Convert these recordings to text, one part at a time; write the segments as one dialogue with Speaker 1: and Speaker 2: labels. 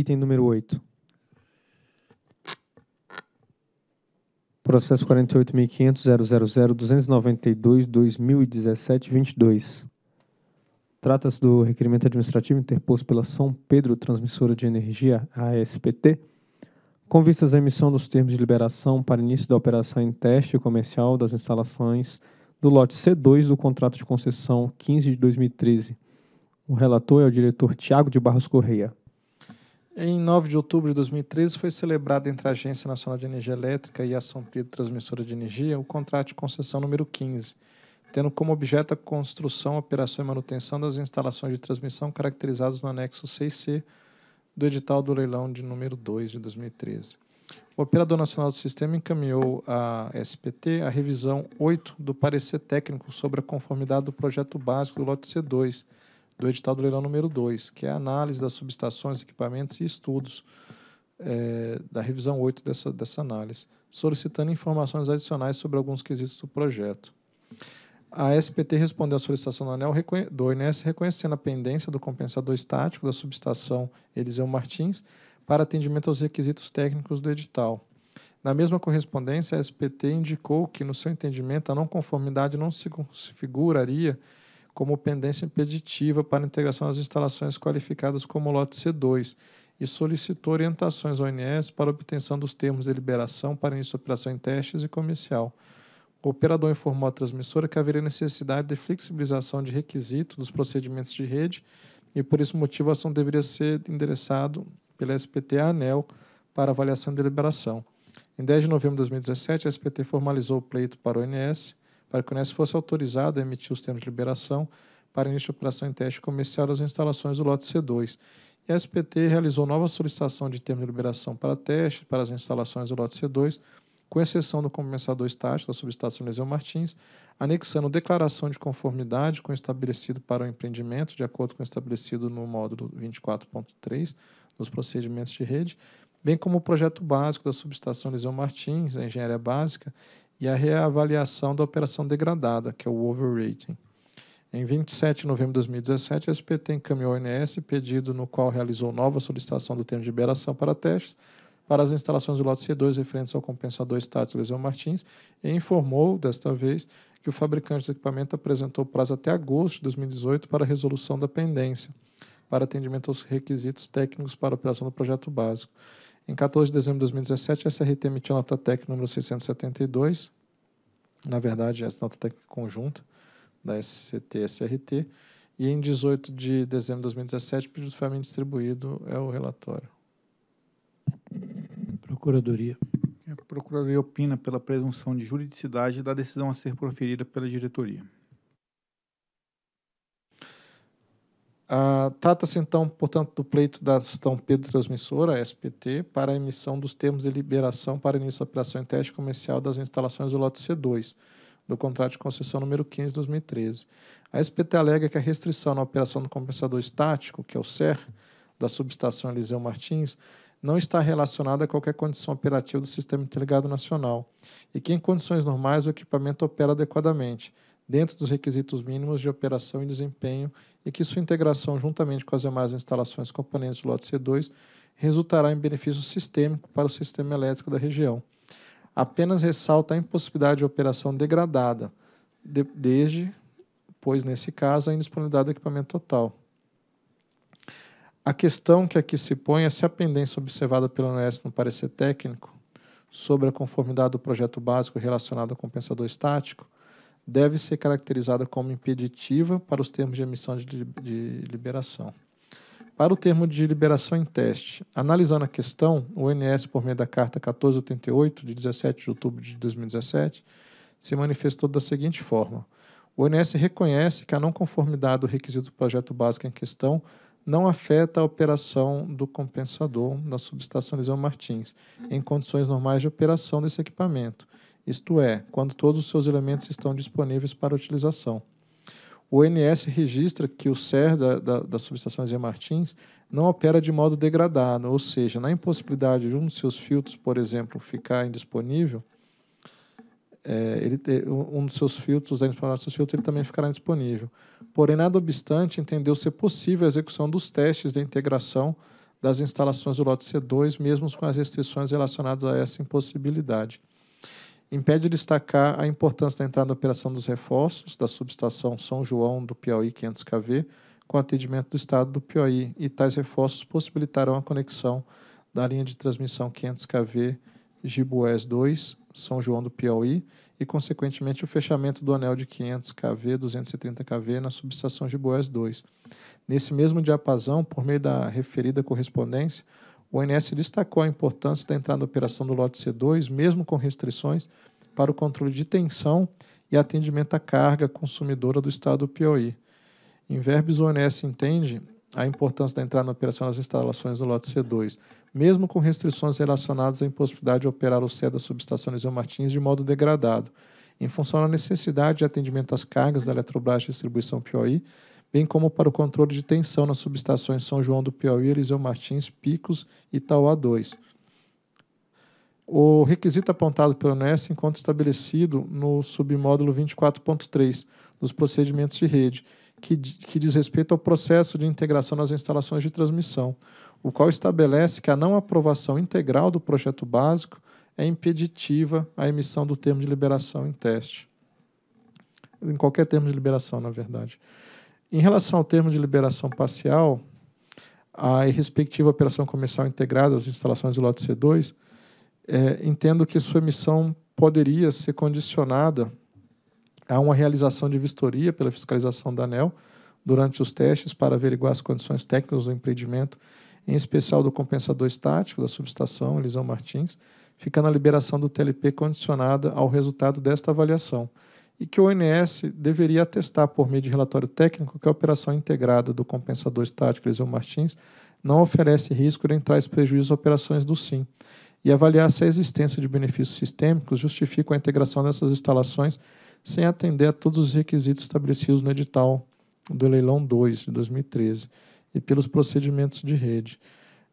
Speaker 1: Item número 8. Processo 48.500.000.292.2017.22. Trata-se do requerimento administrativo interposto pela São Pedro Transmissora de Energia, ASPT, com vistas à emissão dos termos de liberação para início da operação em teste comercial das instalações do lote C2 do contrato de concessão 15 de 2013. O relator é o diretor Tiago de Barros Correia.
Speaker 2: Em 9 de outubro de 2013, foi celebrado entre a Agência Nacional de Energia Elétrica e a São Pedro Transmissora de Energia o contrato de concessão número 15, tendo como objeto a construção, operação e manutenção das instalações de transmissão caracterizadas no anexo 6C do edital do leilão de número 2 de 2013. O Operador Nacional do Sistema encaminhou à SPT a revisão 8 do parecer técnico sobre a conformidade do projeto básico do lote C2, do edital do leilão número 2, que é a análise das subestações, equipamentos e estudos é, da revisão 8 dessa, dessa análise, solicitando informações adicionais sobre alguns quesitos do projeto. A SPT respondeu à solicitação do, ANEL, do INS reconhecendo a pendência do compensador estático da subestação Eliseu Martins para atendimento aos requisitos técnicos do edital. Na mesma correspondência, a SPT indicou que, no seu entendimento, a não conformidade não se configuraria como pendência impeditiva para integração às instalações qualificadas como lote C2 e solicitou orientações à ONS para obtenção dos termos de liberação para início de operação em testes e comercial. O operador informou à transmissora que haveria necessidade de flexibilização de requisito dos procedimentos de rede e, por esse motivo, o assunto deveria ser endereçado pela SPT à ANEL para avaliação de liberação. Em 10 de novembro de 2017, a SPT formalizou o pleito para o ONS, para que o NES fosse autorizado a emitir os termos de liberação para início de operação em teste comercial das instalações do lote C2. E a SPT realizou nova solicitação de termo de liberação para teste para as instalações do lote C2, com exceção do compensador estático da subestação Eliseu Martins, anexando declaração de conformidade com o estabelecido para o empreendimento, de acordo com o estabelecido no módulo 24.3 dos procedimentos de rede, bem como o projeto básico da subestação Eliseu Martins, a engenharia básica, e a reavaliação da operação degradada, que é o overrating. Em 27 de novembro de 2017, a SPT encaminhou ao INS pedido no qual realizou nova solicitação do termo de liberação para testes para as instalações do lote C2 referentes ao compensador estático Liseu Martins e informou, desta vez, que o fabricante do equipamento apresentou prazo até agosto de 2018 para resolução da pendência, para atendimento aos requisitos técnicos para a operação do projeto básico. Em 14 de dezembro de 2017, a SRT emitiu a nota técnica número 672, na verdade, essa nota técnica conjunta da SCT e SRT, e em 18 de dezembro de 2017, pedido foi distribuído, é o relatório. Procuradoria. A Procuradoria opina pela presunção de juridicidade da decisão a ser proferida pela diretoria. Ah, trata-se, então, portanto, do pleito da São Pedro Transmissora, SPT, para a emissão dos termos de liberação para início da operação em teste comercial das instalações do lote C2, do contrato de concessão número 15 de 2013. A SPT alega que a restrição na operação do compensador estático, que é o SER, da subestação Eliseu Martins, não está relacionada a qualquer condição operativa do Sistema Interligado Nacional e que, em condições normais, o equipamento opera adequadamente, dentro dos requisitos mínimos de operação e desempenho e que sua integração juntamente com as demais instalações componentes do lote C2 resultará em benefício sistêmico para o sistema elétrico da região. Apenas ressalta a impossibilidade de operação degradada, de, desde, pois nesse caso, a indisponibilidade do equipamento total. A questão que aqui se põe é se a pendência observada pela ONS no parecer técnico sobre a conformidade do projeto básico relacionado ao compensador estático deve ser caracterizada como impeditiva para os termos de emissão de liberação. Para o termo de liberação em teste, analisando a questão, o ONS, por meio da Carta 1488, de 17 de outubro de 2017, se manifestou da seguinte forma. O ONS reconhece que a não conformidade do requisito do projeto básico em questão não afeta a operação do compensador da subestação Liseu Martins, em condições normais de operação desse equipamento, isto é, quando todos os seus elementos estão disponíveis para utilização. O ONS registra que o SER da, da, da subestação Zé Martins não opera de modo degradado, ou seja, na impossibilidade de um dos seus filtros, por exemplo, ficar indisponível, é, ele, um dos seus filtros, da disponibilidade filtros, ele também ficará indisponível. Porém, nada obstante, entendeu ser possível a execução dos testes de integração das instalações do lote C2, mesmo com as restrições relacionadas a essa impossibilidade impede de destacar a importância da entrada na operação dos reforços da subestação São João do Piauí 500 kV com atendimento do estado do Piauí, e tais reforços possibilitarão a conexão da linha de transmissão 500 kV Giboés 2, São João do Piauí, e, consequentemente, o fechamento do anel de 500 kV, 230 kV na subestação Giboés 2. Nesse mesmo diapasão, por meio da referida correspondência, o ONS destacou a importância da entrada na operação do lote C2, mesmo com restrições, para o controle de tensão e atendimento à carga consumidora do estado do Piauí. Em verbos, o ONS entende a importância da entrada na operação das instalações do lote C2, mesmo com restrições relacionadas à impossibilidade de operar o CE da subestação Eliseu Martins de modo degradado, em função da necessidade de atendimento às cargas da Eletrobras Distribuição Piauí bem como para o controle de tensão nas subestações São João do Piauí, Eliseu Martins, Picos e Itaúa 2. O requisito apontado pelo NES encontra estabelecido no submódulo 24.3 dos procedimentos de rede, que, que diz respeito ao processo de integração nas instalações de transmissão, o qual estabelece que a não aprovação integral do projeto básico é impeditiva à emissão do termo de liberação em teste. Em qualquer termo de liberação, na verdade. Em relação ao termo de liberação parcial, a respectiva operação comercial integrada às instalações do lote C2, é, entendo que sua emissão poderia ser condicionada a uma realização de vistoria pela fiscalização da ANEL durante os testes para averiguar as condições técnicas do empreendimento, em especial do compensador estático da subestação Elisão Martins, ficando a liberação do TLP condicionada ao resultado desta avaliação e que o ONS deveria atestar por meio de relatório técnico que a operação integrada do compensador estático Eliseu Martins não oferece risco nem traz prejuízo às operações do SIM e avaliar se a existência de benefícios sistêmicos justifica a integração dessas instalações sem atender a todos os requisitos estabelecidos no edital do Leilão 2 de 2013 e pelos procedimentos de rede.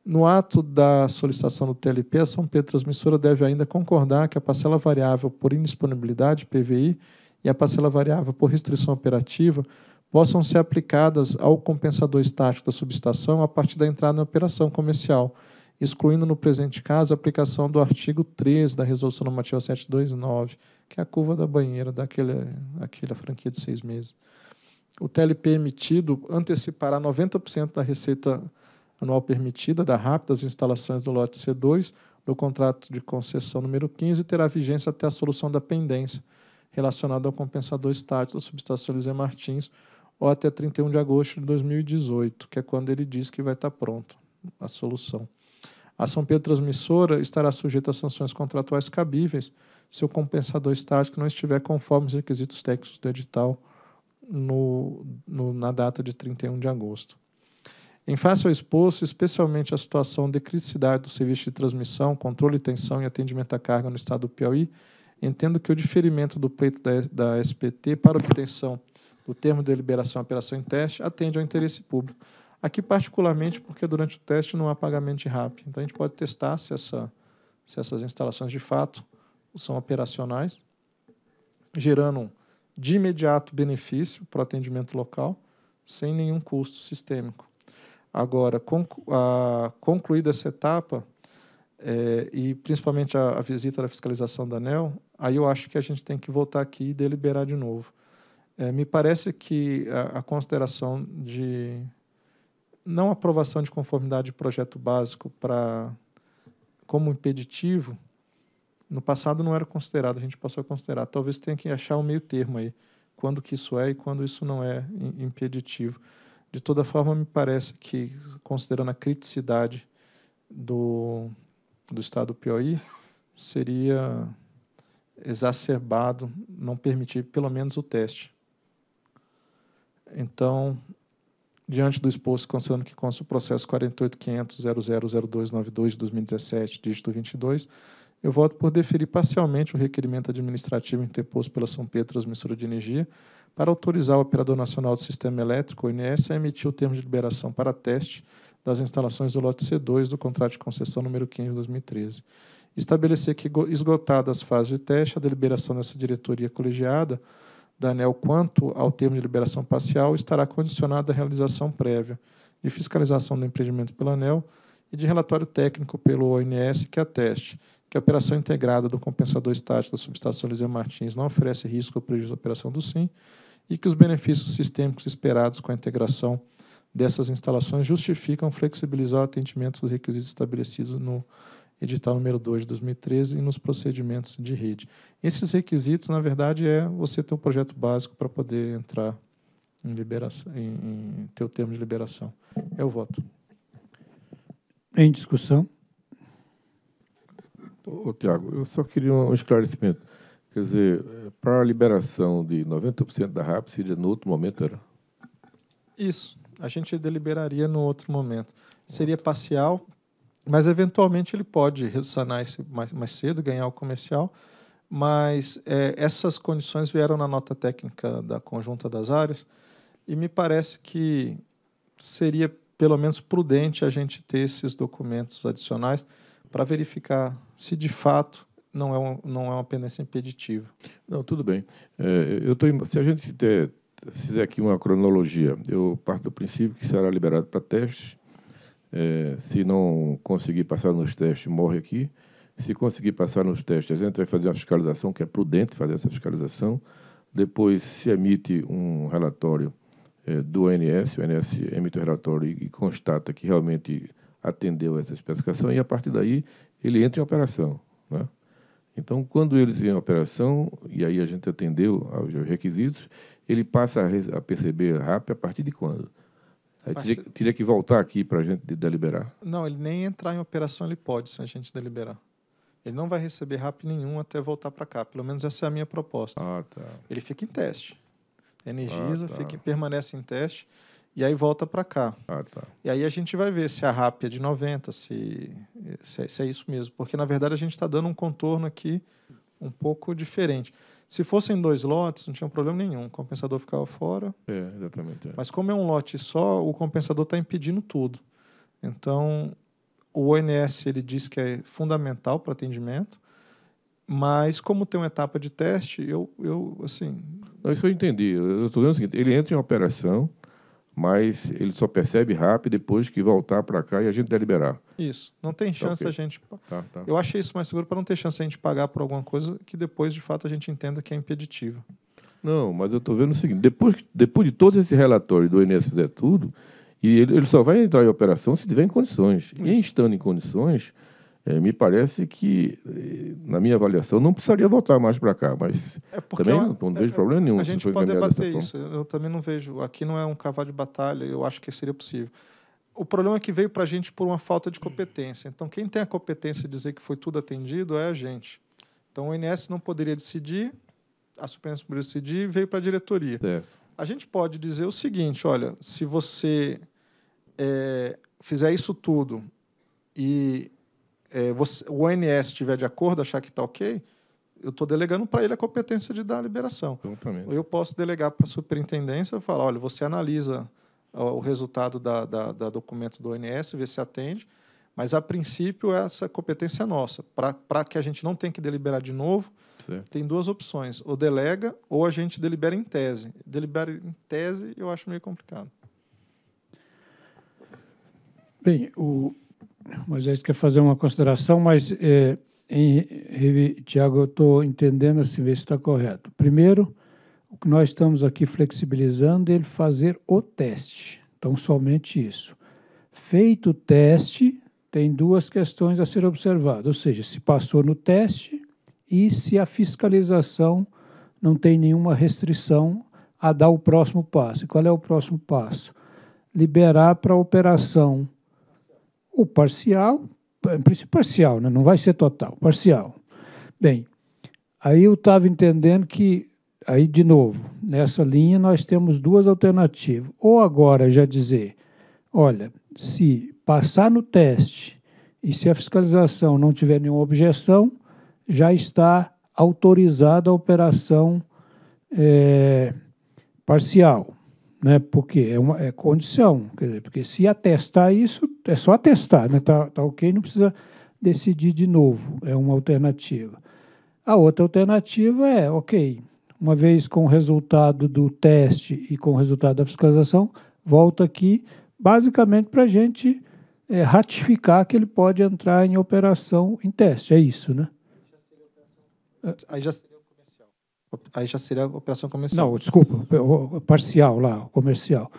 Speaker 2: No ato da solicitação do TLP, a São Pedro Transmissora deve ainda concordar que a parcela variável por indisponibilidade, PVI, e a parcela variável por restrição operativa possam ser aplicadas ao compensador estático da subestação a partir da entrada na operação comercial, excluindo no presente caso a aplicação do artigo 13 da Resolução Normativa 729, que é a curva da banheira daquela aquela franquia de seis meses. O TLP emitido antecipará 90% da receita anual permitida da RAP das instalações do lote C2 do contrato de concessão número 15 e terá vigência até a solução da pendência, relacionado ao compensador estático da substância Elisê Martins, ou até 31 de agosto de 2018, que é quando ele diz que vai estar tá pronto a solução. A São Pedro transmissora estará sujeita a sanções contratuais cabíveis se o compensador estático não estiver conforme os requisitos técnicos do edital no, no, na data de 31 de agosto. Em face ao exposto, especialmente a situação de criticidade do serviço de transmissão, controle, tensão e atendimento à carga no estado do Piauí, entendo que o diferimento do pleito da, da SPT para obtenção do termo de liberação operação em teste atende ao interesse público. Aqui, particularmente, porque durante o teste não há pagamento de RAP. Então, a gente pode testar se, essa, se essas instalações de fato são operacionais, gerando de imediato benefício para o atendimento local, sem nenhum custo sistêmico. Agora, conclu a, concluída essa etapa, é, e principalmente a, a, visita da fiscalização da ANEL, aí eu acho que a gente tem que voltar aqui e deliberar de novo. É, me parece que a, a, consideração de não aprovação de conformidade de projeto básico para como impeditivo no passado não era considerado, a gente passou a considerar. Talvez tenha que achar um meio termo aí, quando que isso é e quando isso não é impeditivo. De toda forma, me parece que, considerando a criticidade do, do Estado do Piauí, seria exacerbado não permitir pelo menos o teste. Então, diante do exposto considerando que consta o processo 48.500.000292 de 2017, dígito 22, eu voto por deferir parcialmente o requerimento administrativo interposto pela São Pedro Transmissora de Energia para autorizar o Operador Nacional do Sistema Elétrico, o a emitir o termo de liberação para teste das instalações do lote C2 do contrato de concessão número 15 de 2013 estabelecer que, esgotadas as fases de teste, a deliberação dessa diretoria colegiada da ANEL quanto ao termo de liberação parcial estará condicionada à realização prévia de fiscalização do empreendimento pela ANEL e de relatório técnico pelo ONS que ateste que a operação integrada do compensador estático da subestação Eliseu Martins não oferece risco ou prejuízo à operação do SIM e que os benefícios sistêmicos esperados com a integração dessas instalações justificam flexibilizar o atendimento dos requisitos estabelecidos no edital número 2 de 2013 e nos procedimentos de rede. Esses requisitos, na verdade, é você ter um projeto básico para poder entrar em, liberação, em, em ter o termo de liberação. É o voto.
Speaker 1: Em discussão?
Speaker 2: Ô,
Speaker 3: Tiago, eu só queria um esclarecimento. Quer dizer, para a liberação de 90% da RAP seria no outro momento, era?
Speaker 2: Isso. A gente deliberaria no outro momento. Seria parcial, mas eventualmente ele pode sanar esse mais, mais cedo, ganhar o comercial. Mas é, essas condições vieram na nota técnica da conjunta das áreas e me parece que seria pelo menos prudente a gente ter esses documentos adicionais para verificar se de fato não é, um, não é uma pendência impeditiva.
Speaker 3: Não, tudo bem. É, eu tô, se a gente der, fizer aqui uma cronologia, eu parto do princípio que será liberado para testes é, se não conseguir passar nos testes, morre aqui. Se conseguir passar nos testes, a gente vai fazer uma fiscalização, que é prudente fazer essa fiscalização. Depois se emite um relatório é, do ONS, o ONS emite o um relatório e, e constata que realmente atendeu essa especificação, e a partir daí ele entra em operação. Né? Então, quando ele entra em operação, e aí a gente atendeu aos requisitos, ele passa a, a perceber rápido a partir de quando? teria, teria, que voltar aqui para a gente deliberar.
Speaker 2: Não, ele nem entrar em operação ele pode se a gente deliberar. Ele não vai receber RAP nenhum até voltar para cá. Pelo menos essa é a minha proposta. Ah, tá. Ele fica em teste. Energiza, ah, tá. fica, permanece em teste e aí volta para cá. Ah, tá. E aí a gente vai ver se a RAP é de 90, se, se, é, se é isso mesmo. Porque, na verdade, a gente está dando um contorno aqui um pouco diferente. Se fossem dois lotes, não tinha problema nenhum. O compensador ficava fora.
Speaker 3: É, exatamente. É. Mas
Speaker 2: como é um lote só, o compensador está impedindo tudo. Então, o ONS ele diz que é fundamental para atendimento, mas como tem uma etapa de teste, eu, eu assim...
Speaker 3: Não, isso eu entendi. Eu estou dizendo o seguinte, ele entra em operação, mas ele só percebe rápido depois que voltar para cá e a gente deliberar.
Speaker 2: Isso. Não tem tá chance tá, okay. a gente. Tá, tá. Eu achei isso mais seguro para não ter chance a gente pagar por alguma coisa que depois, de fato, a gente entenda que é impeditiva.
Speaker 3: Não, mas eu estou vendo o seguinte: depois, depois de todo esse relatório do INSS fizer tudo, e ele, ele, só vai entrar em operação se tiver em condições. Isso. E estando em condições, é, me parece que, eh, na minha avaliação, não precisaria voltar mais para cá,
Speaker 4: mas é também é não, vejo é, problema nenhum. A gente pode debater isso,
Speaker 2: eu também não vejo. Aqui não é um cavalo de batalha, eu acho que seria possível. O problema é que veio para a gente por uma falta de competência. Então, quem tem a competência de dizer que foi tudo atendido é a gente. Então, o INS não poderia decidir, a Suprema poderia decidir, veio para a diretoria. A gente pode dizer o seguinte, olha, se você eh, fizer isso tudo e é, você, o ONS estiver de acordo, achar que está ok, eu estou delegando para ele a competência de dar a liberação. Exatamente. Eu posso delegar para a superintendência e falar, olha, você analisa o resultado da, da, da, documento do ONS, vê se atende, mas, a princípio, essa competência é nossa. Para que a gente não tenha que deliberar de novo, tem duas opções. Ou delega, ou a gente delibera em tese. Deliberar em tese, eu acho meio complicado.
Speaker 1: Bem, o, Moisés quer fazer uma consideração, mas é, em, Tiago, eu estou entendendo assim, ver se está correto. Primeiro, o que nós estamos aqui flexibilizando é ele fazer o teste. Então, somente isso. Feito o teste, tem duas questões a ser observadas, ou seja, se passou no teste e se a fiscalização não tem nenhuma restrição a dar o próximo passo. E qual é o próximo passo? Liberar para a operação o parcial, em princípio parcial, né? não vai ser total, parcial. Bem, aí eu estava entendendo que, aí de novo, nessa linha nós temos duas alternativas. Ou agora já dizer, olha, se passar no teste e se a fiscalização não tiver nenhuma objeção, já está autorizada a operação é, parcial né? Porque é uma é condição, dizer, porque se atestar isso, é só atestar, né? Tá, tá ok, não precisa decidir de novo, é uma alternativa. A outra alternativa é, ok, uma vez com o resultado do teste e com o resultado da fiscalização, volta aqui basicamente para a gente é, ratificar que ele pode entrar em operação em teste, é isso, né? Aí já aí já
Speaker 2: seria a operação comercial. Não, desculpa,
Speaker 1: parcial lá, comercial.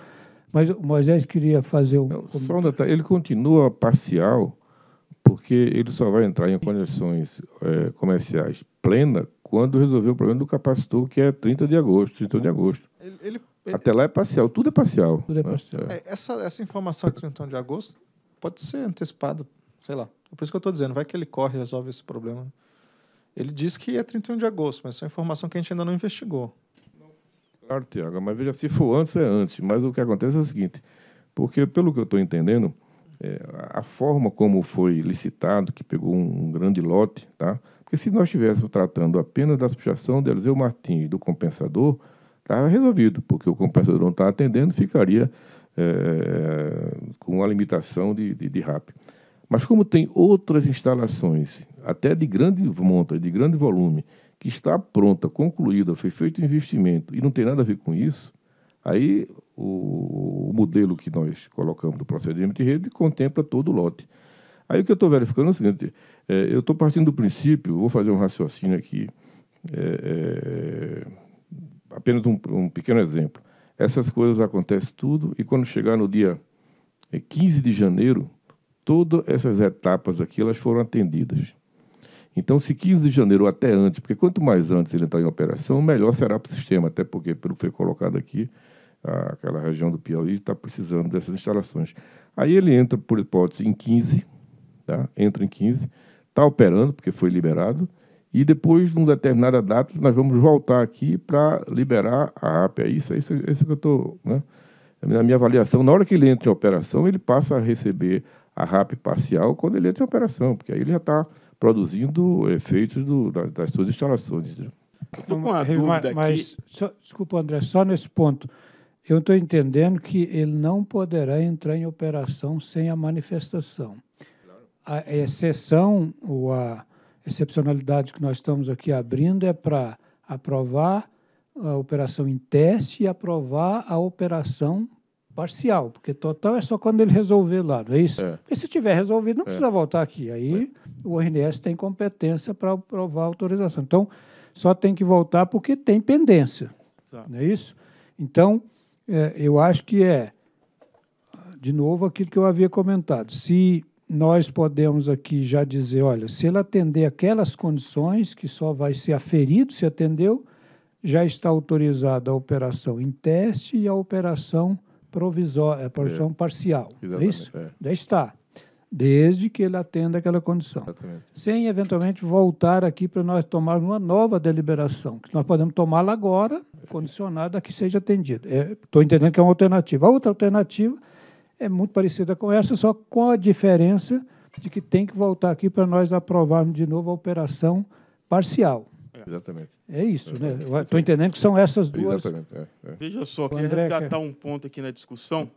Speaker 1: Mas o Moisés queria fazer um. Não, só
Speaker 3: um detalhe, ele continua parcial, porque ele só vai entrar em condições é, comerciais plena quando resolver o problema do capacitor, que é 30 de agosto, 31 de agosto. Ele, ele, Até lá é parcial, tudo é parcial.
Speaker 1: Tudo é né? parcial. Né?
Speaker 2: É, essa, essa informação de 31 de agosto pode ser antecipada, sei lá. É por isso que eu estou dizendo, vai que ele corre e resolve esse problema. Ele diz que é 31 de agosto, mas isso é informação que a gente ainda não investigou.
Speaker 3: Claro, Tiago, mas veja, se for antes, é antes. Mas o que acontece é o seguinte, porque, pelo que eu estou entendendo, é, a forma como foi licitado, que pegou um, um, grande lote, tá? porque se nós estivéssemos tratando apenas da substituição de Eliseu Martins e do compensador, estava resolvido, porque o compensador não está atendendo, ficaria é, com a limitação de, de, de RAP. Mas como tem outras instalações, até de grande monta, de grande volume, que está pronta, concluída, foi feito investimento e não tem nada a ver com isso, aí o, o modelo que nós colocamos do procedimento de rede contempla todo o lote. Aí o que eu estou verificando é o seguinte: é, eu estou partindo do princípio, vou fazer um raciocínio aqui, é, é, apenas um, um pequeno exemplo. Essas coisas acontecem tudo e quando chegar no dia 15 é, de janeiro, Todas essas etapas aqui elas foram atendidas. Então, se 15 de janeiro até antes, porque quanto mais antes ele entrar em operação, melhor será para o sistema, até porque, pelo que foi colocado aqui, aquela região do Piauí está precisando dessas instalações. Aí ele entra, por hipótese, em 15, tá? entra em 15, está operando, porque foi liberado, e depois, numa determinada data, nós vamos voltar aqui para liberar a APA. É isso, é isso, é isso que eu estou. Né? Na minha avaliação, na hora que ele entra em operação, ele passa a receber a RAP parcial quando ele entra em operação, porque aí ele já está produzindo efeitos do, das, das suas instalações. Né?
Speaker 1: Estou com uma dúvida mas, aqui. Só, desculpa, André, só nesse ponto. Eu estou entendendo que ele não poderá entrar em operação sem a manifestação. A exceção ou a excepcionalidade que nós estamos aqui abrindo é para aprovar a operação em teste e aprovar a operação Parcial, porque total é só quando ele resolver lá, não é isso? É. Porque se tiver resolvido, não é. precisa voltar aqui. Aí é. o ONS tem competência para aprovar a autorização. Então, só tem que voltar porque tem pendência. Exato. Não é isso? Então, é, eu acho que é, de novo, aquilo que eu havia comentado. Se nós podemos aqui já dizer, olha, se ele atender aquelas condições que só vai ser aferido se atendeu, já está autorizada a operação em teste e a operação provisória, é, provisão é. parcial. É Exatamente, é isso? É. Já está. Desde que ele atenda aquela condição. Exatamente. Sem eventualmente voltar aqui para nós tomar uma nova deliberação, que nós podemos tomá-la agora, é. condicionada a que seja atendida. Estou entendendo que é uma alternativa. A outra alternativa é muito parecida com essa, só com a diferença de que tem que voltar aqui para nós aprovarmos de novo a operação parcial. Exatamente. É isso, é, né? Uhum. Estou entendendo que são essas duas. Exatamente. É, é.
Speaker 4: Veja só, queria André, resgatar um ponto aqui na discussão.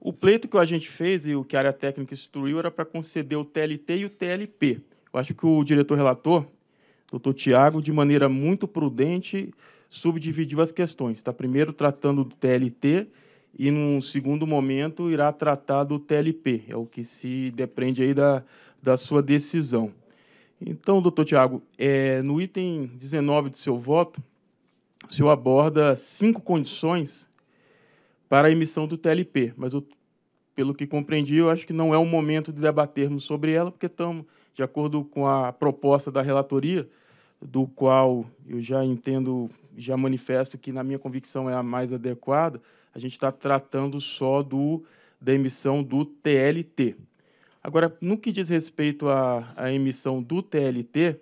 Speaker 4: O pleito que a gente fez e o que a área técnica instruiu era para conceder o TLT e o TLP. Eu acho que o diretor relator, doutor Tiago, de maneira muito prudente, subdividiu as questões. Está primeiro tratando do TLT e, num segundo momento, irá tratar do TLP. É o que se depende aí da, da sua decisão. Então, doutor Tiago, é, no item 19 do seu voto, o senhor aborda cinco condições para a emissão do TLP, mas eu, pelo que compreendi, eu acho que não é o momento de debatermos sobre ela, porque estamos, de acordo com a proposta da relatoria, do qual eu já entendo, já manifesto que, na minha convicção, é a mais adequada, a gente está tratando só do, da emissão do TLT. Agora, no que diz respeito à, à emissão do TLT,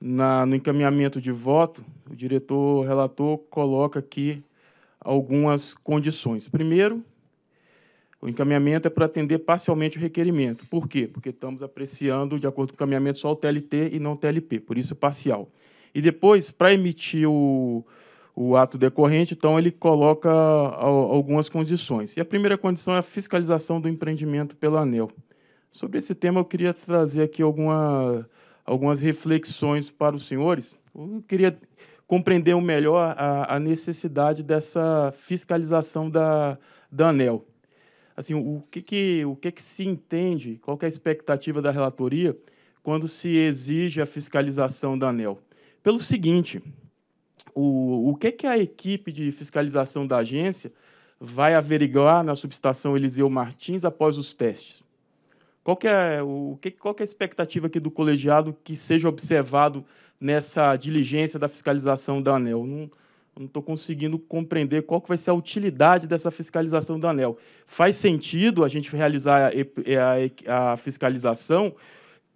Speaker 4: na, no encaminhamento de voto, o diretor relator coloca aqui algumas condições. Primeiro, o encaminhamento é para atender parcialmente o requerimento. Por quê? Porque estamos apreciando, de acordo com o encaminhamento, só o TLT e não o TLP, por isso parcial. E depois, para emitir o, o ato decorrente, então ele coloca algumas condições. E a primeira condição é a fiscalização do empreendimento pela ANEL. Sobre esse tema, eu queria trazer aqui alguma, algumas reflexões para os senhores. Eu queria compreender melhor a, a necessidade dessa fiscalização da, da ANEL assim, o que que, o que que se entende, qual é a expectativa da relatoria quando se exige a fiscalização da ANEL? Pelo seguinte, o, o que, que a equipe de fiscalização da agência vai averiguar na subestação Eliseu Martins após os testes? Qual que é, o, que, qual que é a expectativa aqui do colegiado que seja observado nessa diligência da fiscalização da ANEL? Não, não estou conseguindo compreender qual que vai ser a utilidade dessa fiscalização da ANEL. Faz sentido a gente realizar a, a, a fiscalização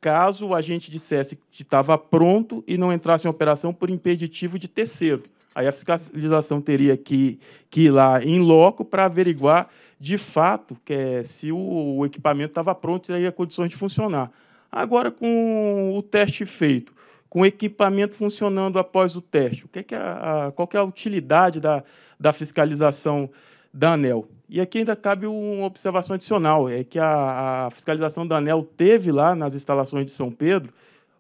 Speaker 4: caso o agente dissesse que estava pronto e não entrasse em operação por impeditivo de terceiro. Aí a fiscalização teria que, que ir lá em loco para averiguar de fato que é, se o, o equipamento estava pronto e teria condições de funcionar. Agora, com o teste feito, com o equipamento funcionando após o teste, o que é que a, a, qual que é a utilidade da, da fiscalização da ANEL? E aqui ainda cabe uma observação adicional, é que a, a fiscalização da ANEL teve lá nas instalações de São Pedro,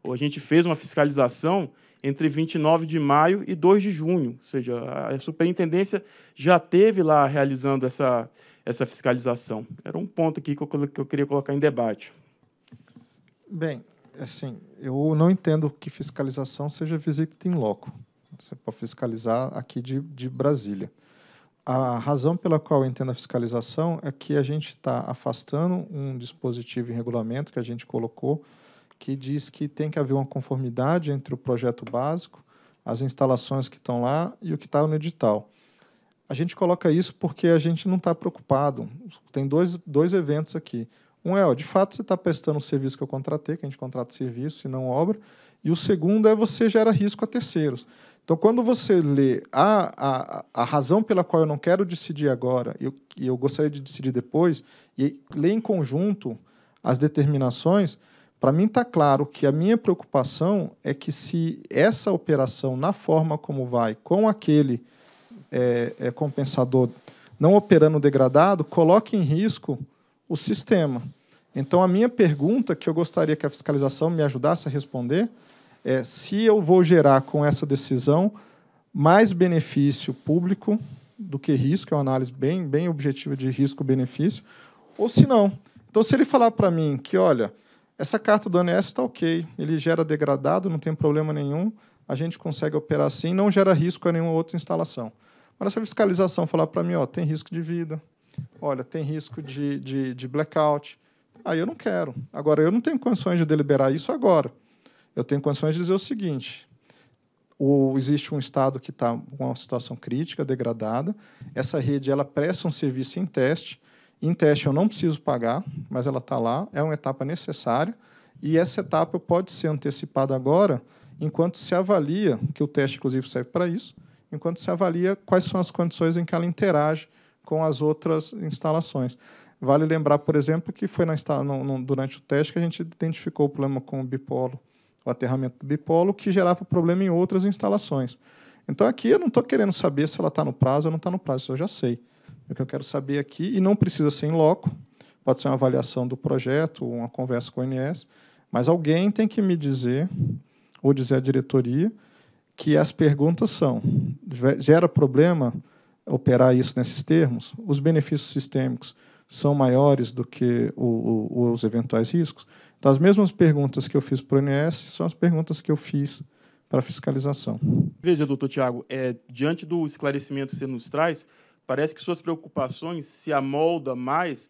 Speaker 4: a gente fez uma fiscalização entre 29 de maio e 2 de junho, ou seja, a superintendência já teve lá realizando essa, essa fiscalização. Era um ponto aqui que eu, que eu queria colocar em debate.
Speaker 2: Bem, assim, eu não entendo que fiscalização seja visita em loco. Você pode fiscalizar aqui de, de Brasília. A razão pela qual eu entendo a fiscalização é que a gente está afastando um dispositivo em regulamento que a gente colocou, que diz que tem que haver uma conformidade entre o projeto básico, as instalações que estão lá e o que está no edital. A gente coloca isso porque a gente não está preocupado. Tem dois, dois eventos aqui. Um é, ó, de fato, você está prestando o serviço que eu contratei, que a gente contrata serviço e não obra. E o segundo é você gera risco a terceiros. Então, quando você lê a, ah, a, a razão pela qual eu não quero decidir agora e eu, eu, gostaria de decidir depois, e lê em conjunto as determinações, para mim está claro que a minha preocupação é que se essa operação, na forma como vai, com aquele é, é, compensador não operando degradado, coloque em risco o sistema. Então, a minha pergunta que eu gostaria que a fiscalização me ajudasse a responder é se eu vou gerar com essa decisão mais benefício público do que risco, é uma análise bem, bem objetiva de risco-benefício, ou se não. Então, se ele falar para mim que, olha, essa carta do ANS está ok, ele gera degradado, não tem problema nenhum, a gente consegue operar assim, não gera risco a nenhuma outra instalação. mas se a fiscalização falar para mim, ó, tem risco de vida, olha, tem risco de, de, de blackout, aí eu não quero. Agora, eu não tenho condições de deliberar isso agora eu tenho condições de dizer o seguinte: existe um estado que está com uma situação crítica, degradada, essa rede ela presta um serviço em teste. Em teste eu não preciso pagar, mas ela está lá, é uma etapa necessária e essa etapa pode ser antecipada agora, enquanto se avalia que o teste inclusive serve para isso, enquanto se avalia quais são as condições em que ela interage com as outras instalações. Vale lembrar, por exemplo, que foi na, no, no, durante o teste que a gente identificou o problema com o bipolo o aterramento do bipolo, que gerava problema em outras instalações. Então aqui eu não estou querendo saber se ela está no prazo ou não está no prazo, isso eu já sei. O que eu quero saber aqui, e não precisa ser em loco, pode ser uma avaliação do projeto, uma conversa com o INS, mas alguém tem que me dizer, ou dizer à diretoria, que as perguntas são: gera problema operar isso nesses termos? Os benefícios sistêmicos são maiores do que o, o, os eventuais riscos? Então, as mesmas perguntas que eu fiz para o INS são as perguntas que eu fiz para a fiscalização.
Speaker 4: Veja, doutor Tiago, é, diante do esclarecimento que você nos traz, parece que suas preocupações se amoldam mais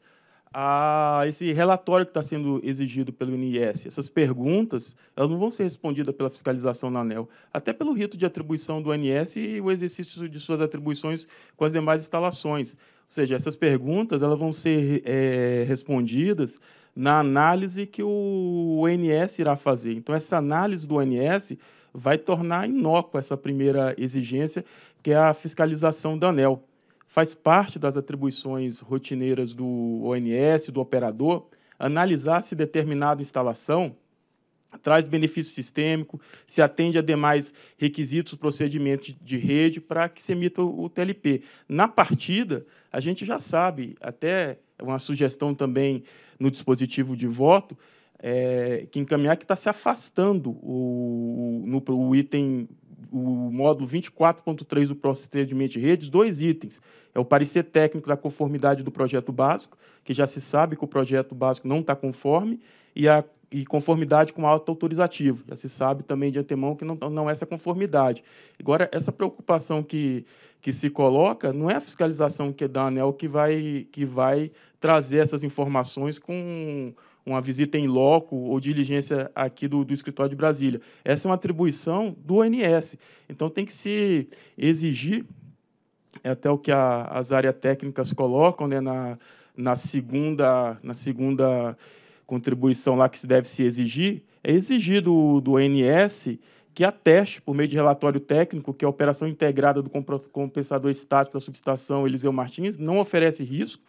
Speaker 4: a esse relatório que está sendo exigido pelo INS. Essas perguntas elas não vão ser respondidas pela fiscalização na ANEL, até pelo rito de atribuição do INS e o exercício de suas atribuições com as demais instalações ou seja, essas perguntas elas vão ser é, respondidas na análise que o ONS irá fazer. Então, essa análise do ONS vai tornar inócua essa primeira exigência, que é a fiscalização da ANEL. Faz parte das atribuições rotineiras do ONS, do operador, analisar se determinada instalação traz benefício sistêmico, se atende a demais requisitos, procedimentos de rede para que se emita o TLP. Na partida, a gente já sabe, até uma sugestão também no dispositivo de voto, é, que encaminhar que está se afastando o, no, o item, o módulo 24.3 do procedimento de redes, dois itens. É o parecer técnico da conformidade do projeto básico, que já se sabe que o projeto básico não está conforme, e a e conformidade com o auto autorizativo. Já se sabe também de antemão que não, não é essa conformidade. Agora, essa preocupação que, que se coloca não é a fiscalização que é da ANEL que vai, que vai trazer essas informações com uma visita em loco ou diligência aqui do, do escritório de Brasília. Essa é uma atribuição do ONS. Então, tem que se exigir, é até o que a, as áreas técnicas colocam né, na, na segunda... Na segunda contribuição lá que se deve se exigir, é exigir do, do ONS que ateste, por meio de relatório técnico, que a operação integrada do compensador estático da subestação Eliseu Martins não oferece risco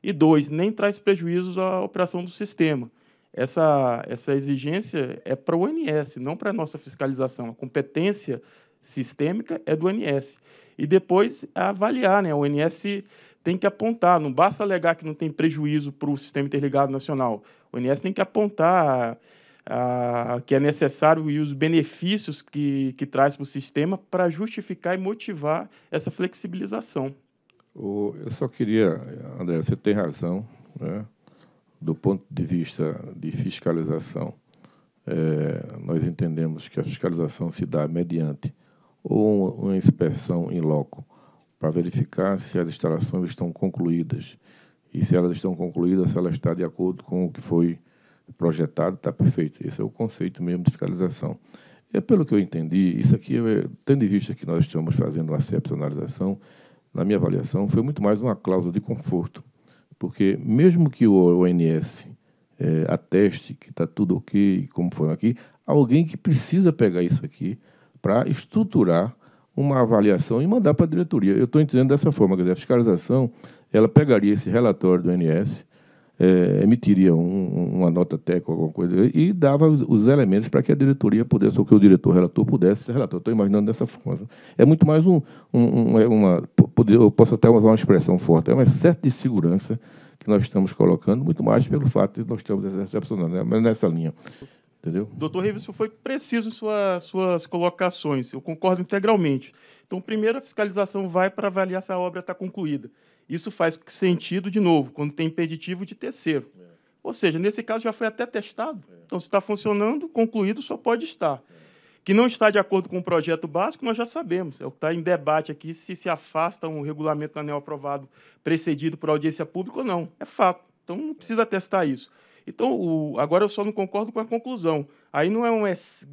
Speaker 4: e, dois, nem traz prejuízos à operação do sistema. Essa, essa exigência é para o ONS, não para a nossa fiscalização. A competência sistêmica é do ONS. E depois avaliar, né? O ONS tem que apontar, não basta alegar que não tem prejuízo para o sistema interligado nacional. O INES tem que apontar a, a, que é necessário e os benefícios que, que traz para o sistema para justificar e motivar essa flexibilização. O, eu só queria,
Speaker 3: André, você tem razão, né? do ponto de vista de fiscalização. É, nós entendemos que a fiscalização se dá mediante ou uma inspeção em loco para verificar se as instalações estão concluídas. E se elas estão concluídas, se ela está de acordo com o que foi projetado, está perfeito. Esse é o conceito mesmo de fiscalização. É pelo que eu entendi, isso aqui, é, tendo em vista que nós estamos fazendo uma excepcionalização, na minha avaliação, foi muito mais uma cláusula de conforto. Porque mesmo que o ONS é, ateste que está tudo ok, como foi aqui, alguém que precisa pegar isso aqui para estruturar uma avaliação e mandar para a diretoria. Eu estou entendendo dessa forma, quer dizer, a fiscalização ela pegaria esse relatório do NS, é, eh, emitiria um, uma nota técnica, ou alguma coisa, e dava os, os elementos para que a diretoria pudesse, ou que o diretor relator pudesse ser relator. Estou imaginando dessa forma. É muito mais um, um, é uma. Eu posso até usar uma expressão forte, é um excesso de segurança que nós estamos colocando, muito mais pelo fato de nós estamos excepcionando, né? mas nessa linha. Entendeu?
Speaker 4: Doutor Riversfield foi preciso em sua, suas colocações, eu concordo integralmente. Então, primeiro, a fiscalização vai para avaliar se a obra está concluída. Isso faz sentido, de novo, quando tem impeditivo de terceiro. É. Ou seja, nesse caso já foi até testado. É. Então, se está funcionando, concluído só pode estar. É. Que não está de acordo com o projeto básico, nós já sabemos. É o que está em debate aqui se se afasta um regulamento anel aprovado precedido por audiência pública ou não. É fato. Então, não precisa testar isso. Então, o, agora eu só não concordo com a conclusão. Aí não é um,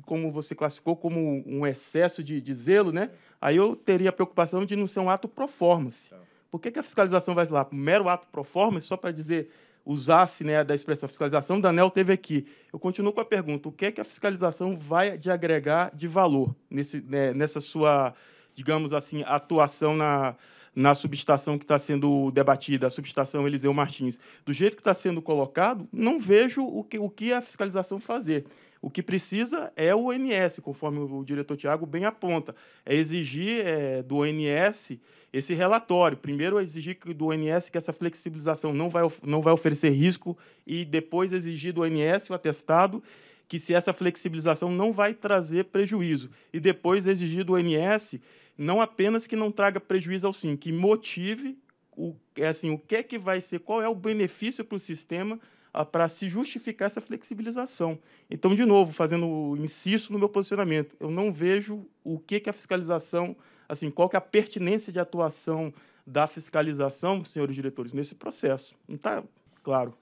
Speaker 4: como você classificou, como um excesso de, de zelo, né? Aí eu teria a preocupação de não ser um ato performance. Tá. Por que, que a fiscalização vai lá? Mero ato performance, só para dizer, usasse né, da expressão fiscalização, o ANEL teve aqui. Eu continuo com a pergunta: o que é que a fiscalização vai de agregar de valor nesse, né, nessa sua, digamos assim, atuação na na subestação que está sendo debatida, a subestação Eliseu Martins, do jeito que está sendo colocado, não vejo o que, o que a fiscalização fazer. O que precisa é o ONS, conforme o diretor Tiago bem aponta. É exigir é, do ONS esse relatório. Primeiro, é exigir do ONS que essa flexibilização não vai, não vai oferecer risco e depois exigir do ONS o atestado que se essa flexibilização não vai trazer prejuízo. E depois exigir do ONS não apenas que não traga prejuízo ao sim, que motive o, é assim, o que é que vai ser, qual é o benefício para o sistema ah, para se justificar essa flexibilização. Então, de novo, fazendo insisto no meu posicionamento, eu não vejo o que que a fiscalização, assim, qual que é a pertinência de atuação da fiscalização, senhores diretores, nesse processo. Não está claro?